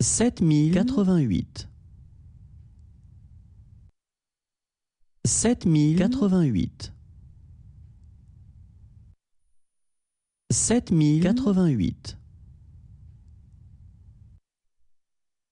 sept mille quatre-vingt-huit. Sept mille quatre-vingt-huit. Sept mille quatre-vingt-huit.